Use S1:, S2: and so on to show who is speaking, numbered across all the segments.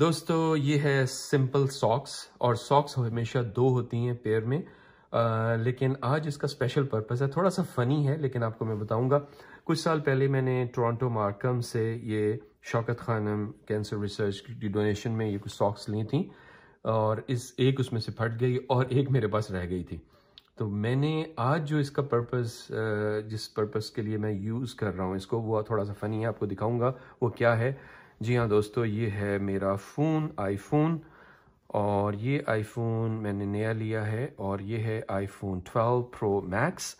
S1: दोस्तों ये है सिंपल सॉक्स और सॉक्स हमेशा दो होती हैं पेयर में आ, लेकिन आज इसका स्पेशल पर्पस है थोड़ा सा फ़नी है लेकिन आपको मैं बताऊंगा कुछ साल पहले मैंने टोरंटो मार्कम से ये शौकत खानम कैंसर रिसर्च की डोनेशन में ये कुछ सॉक्स ली थी और इस एक उसमें से फट गई और एक मेरे पास रह गई थी तो मैंने आज जो इसका पर्पस जिस पर्पस के लिए मैं यूज़ कर रहा हूँ इसको वो थोड़ा सा फ़नी है आपको दिखाऊंगा वो क्या है जी हाँ दोस्तों ये है मेरा फ़ोन आईफोन और ये आईफोन मैंने नया लिया है और ये है iPhone 12 pro max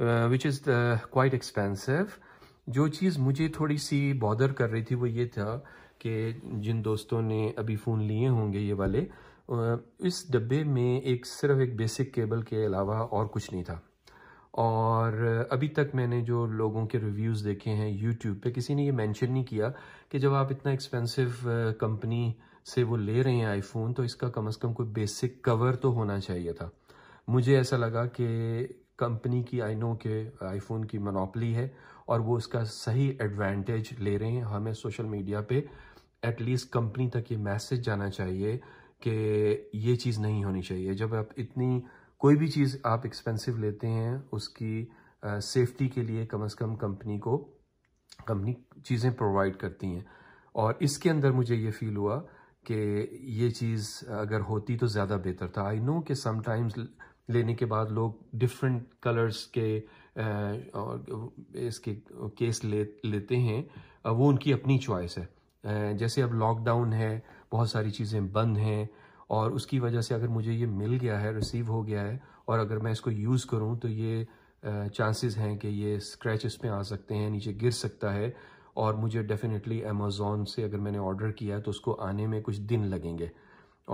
S1: which is the quite expensive जो चीज़ मुझे थोड़ी सी बॉदर कर रही थी वो ये था कि जिन दोस्तों ने अभी फ़ोन लिए होंगे ये वाले इस डब्बे में एक सिर्फ एक बेसिक केबल के अलावा और कुछ नहीं था और अभी तक मैंने जो लोगों के रिव्यूज़ देखे हैं यूट्यूब पे किसी ने ये मेंशन नहीं किया कि जब आप इतना एक्सपेंसिव कंपनी uh, से वो ले रहे हैं आईफोन तो इसका कम से कम कोई बेसिक कवर तो होना चाहिए था मुझे ऐसा लगा कि कंपनी की आई नो के आईफोन की मनोपली है और वो इसका सही एडवांटेज ले रहे हैं हमें सोशल मीडिया पर एटलीस्ट कंपनी तक ये मैसेज जाना चाहिए कि ये चीज़ नहीं होनी चाहिए जब आप इतनी कोई भी चीज़ आप एक्सपेंसिव लेते हैं उसकी सेफ्टी के लिए कम अज़ कम कंपनी को कंपनी चीज़ें प्रोवाइड करती हैं और इसके अंदर मुझे ये फील हुआ कि ये चीज़ अगर होती तो ज़्यादा बेहतर था आई नो कि समटाइम्स लेने के बाद लोग डिफरेंट कलर्स के और इसके केस ले लेते हैं वो उनकी अपनी चॉइस है जैसे अब लॉकडाउन है बहुत सारी चीज़ें बंद हैं और उसकी वजह से अगर मुझे ये मिल गया है रिसीव हो गया है और अगर मैं इसको यूज़ करूँ तो ये चांसेस हैं कि ये स्क्रैचेस पे आ सकते हैं नीचे गिर सकता है और मुझे डेफिनेटली अमेज़ोन से अगर मैंने ऑर्डर किया तो उसको आने में कुछ दिन लगेंगे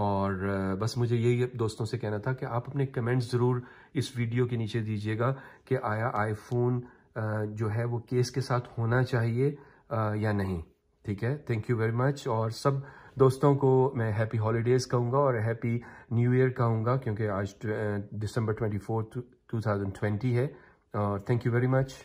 S1: और बस मुझे यही दोस्तों से कहना था कि आप अपने कमेंट्स ज़रूर इस वीडियो के नीचे दीजिएगा कि आया आईफोन जो है वो केस के साथ होना चाहिए या नहीं ठीक है थैंक यू वेरी मच और सब दोस्तों को मैं हैप्पी हॉलीडेज़ कहूँगा और हैप्पी न्यू ईयर कहूँगा क्योंकि आज December twenty fourth two thousand twenty है थैंक यू वेरी मच